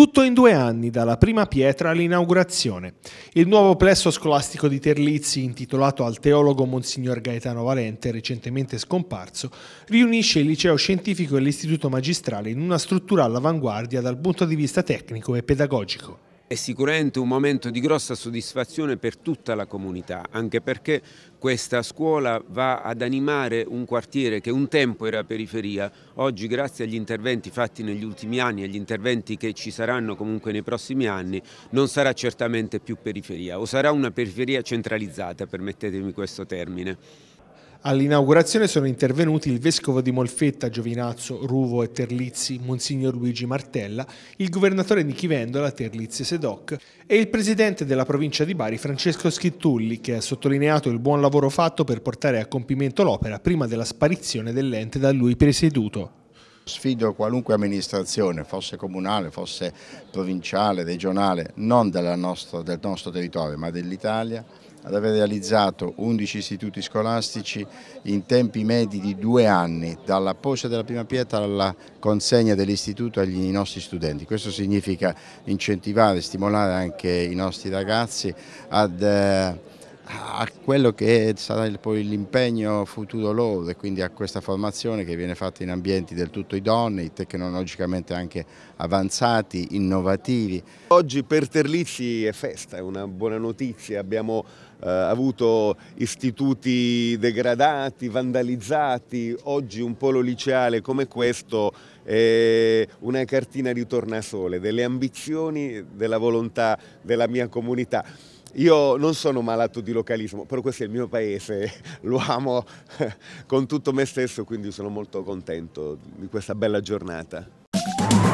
Tutto in due anni, dalla prima pietra all'inaugurazione. Il nuovo plesso scolastico di Terlizzi, intitolato al teologo Monsignor Gaetano Valente, recentemente scomparso, riunisce il liceo scientifico e l'istituto magistrale in una struttura all'avanguardia dal punto di vista tecnico e pedagogico. È sicuramente un momento di grossa soddisfazione per tutta la comunità, anche perché questa scuola va ad animare un quartiere che un tempo era periferia. Oggi, grazie agli interventi fatti negli ultimi anni e agli interventi che ci saranno comunque nei prossimi anni, non sarà certamente più periferia o sarà una periferia centralizzata, permettetemi questo termine. All'inaugurazione sono intervenuti il Vescovo di Molfetta, Giovinazzo, Ruvo e Terlizzi, Monsignor Luigi Martella, il Governatore di Chivendola, Terlizzi Sedoc e il Presidente della Provincia di Bari, Francesco Schittulli, che ha sottolineato il buon lavoro fatto per portare a compimento l'opera prima della sparizione dell'ente da lui presieduto. Sfido qualunque amministrazione, fosse comunale, fosse provinciale, regionale, non nostra, del nostro territorio ma dell'Italia, ad aver realizzato 11 istituti scolastici in tempi medi di due anni, dalla posa della prima pietra alla consegna dell'istituto ai nostri studenti. Questo significa incentivare, stimolare anche i nostri ragazzi ad eh, a quello che sarà poi l'impegno futuro loro e quindi a questa formazione che viene fatta in ambienti del tutto idonei, tecnologicamente anche avanzati, innovativi. Oggi per Terlizzi è festa, è una buona notizia, abbiamo eh, avuto istituti degradati, vandalizzati, oggi un polo liceale come questo è una cartina di tornasole, delle ambizioni, della volontà della mia comunità. Io non sono malato di localismo, però questo è il mio paese, lo amo con tutto me stesso, quindi sono molto contento di questa bella giornata.